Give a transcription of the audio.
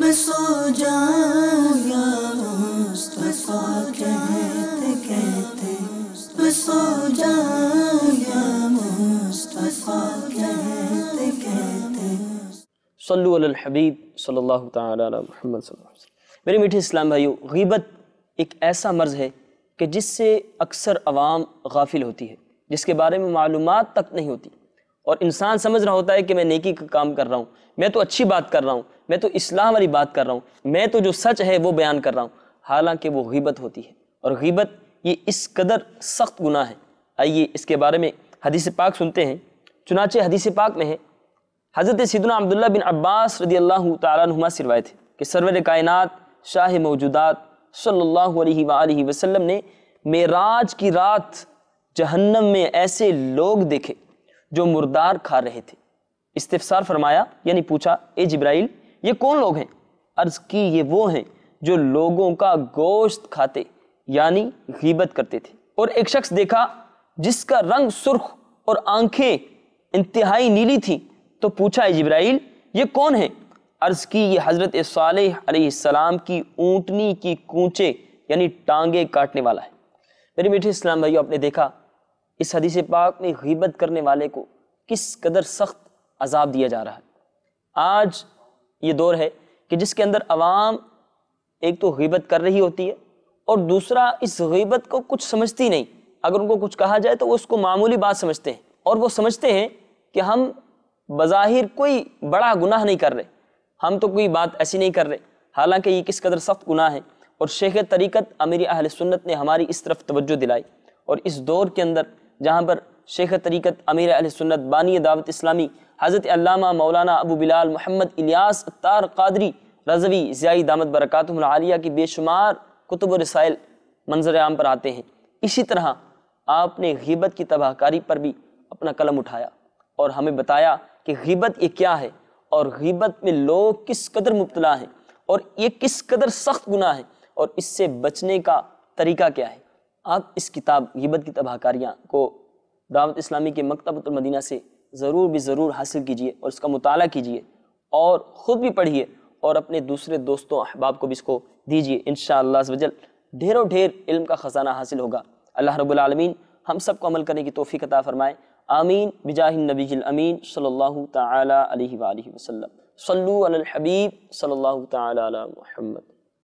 میں سو جاؤں یا مصطفیٰ کہتے کہتے میں سو جاؤں یا مصطفیٰ کہتے کہتے صلو علی الحبیب صلی اللہ تعالی علی محمد صلی اللہ علیہ وسلم میرے میٹھے اسلام بھائیو غیبت ایک ایسا مرض ہے کہ جس سے اکثر عوام غافل ہوتی ہے جس کے بارے میں معلومات تک نہیں ہوتی اور انسان سمجھ رہا ہوتا ہے کہ میں نیکی کا کام کر رہا ہوں میں تو اچھی بات کر رہا ہوں میں تو اسلام والی بات کر رہا ہوں میں تو جو سچ ہے وہ بیان کر رہا ہوں حالانکہ وہ غیبت ہوتی ہے اور غیبت یہ اس قدر سخت گناہ ہے آئیے اس کے بارے میں حدیث پاک سنتے ہیں چنانچہ حدیث پاک میں ہے حضرت سیدنا عبداللہ بن عباس رضی اللہ تعالیٰ نما سروائے تھے کہ سرور کائنات شاہ موجودات صلی اللہ علیہ وآلہ وسلم نے میراج کی رات جہنم میں ایسے لوگ دیکھے جو مردار کھا رہے تھے استفسار فرمایا یعنی پوچھا اے جبرائیل یہ کون لوگ ہیں عرض کی یہ وہ ہیں جو لوگوں کا گوشت کھاتے یعنی غیبت کرتے تھے اور ایک شخص دیکھا جس کا رنگ سرخ اور آنکھیں انتہائی نیلی تھیں تو پوچھا اے جبرائیل یہ کون ہیں عرض کی یہ حضرت صالح علیہ السلام کی اونٹنی کی کونچے یعنی ٹانگیں کاٹنے والا ہے میری میٹھے اسلام بھائیو آپ نے دیکھا اس حدیث پاک میں غیبت کرنے والے کو کس قدر سخت عذاب دیا جا رہا ہے آج یہ دور ہے کہ جس کے اندر عوام ایک تو غیبت کر رہی ہوتی ہے اور دوسرا اس غیبت کو کچھ سمجھتی نہیں اگر ان کو کچھ کہا جائے تو وہ اس کو معمولی بات سمجھتے ہیں اور وہ سمجھتے ہیں کہ ہم بظاہر کوئی بڑا گناہ نہیں کر رہے ہم تو کوئی بات ایسی نہیں کر رہے حالانکہ یہ کس قدر سخت گناہ ہے اور شیخ طریقت امیر اہل سنت نے ہماری اس طرف توجہ دلائی اور اس دور کے اندر جہاں پر شیخ طریقت امیر علیہ سنت بانی دعوت اسلامی حضرت علامہ مولانا ابو بلال محمد الیاس اتار قادری رضوی زیائی دامت برکاتہ العالیہ کی بے شمار کتب و رسائل منظر عام پر آتے ہیں اسی طرح آپ نے غیبت کی تباہ کاری پر بھی اپنا قلم اٹھایا اور ہمیں بتایا کہ غیبت یہ کیا ہے اور غیبت میں لوگ کس قدر مبتلا ہیں اور یہ کس قدر سخت گناہ ہے اور اس سے بچنے کا طریقہ کیا ہے آپ اس کتاب غیبت کی تباہ کاریاں کو دعوت اسلامی کے مکتبۃ المدینہ سے ضرور بھی ضرور حاصل کیجئے اور اس کا مطالعہ کیجئے اور خود بھی پڑھیے اور اپنے دوسرے دوستوں احباب کو بھی اس کو دیجیے انشاءاللہ شاء اللہ اس ڈھیر و علم کا خزانہ حاصل ہوگا اللہ رب العالمین ہم سب کو عمل کرنے کی توفیق عطا فرمائے آمین بجاہ النبی الامین صلی اللہ تعالی علیہ وآلہ وسلم صلو علی الحبیب صلی اللہ تعالی علی محمد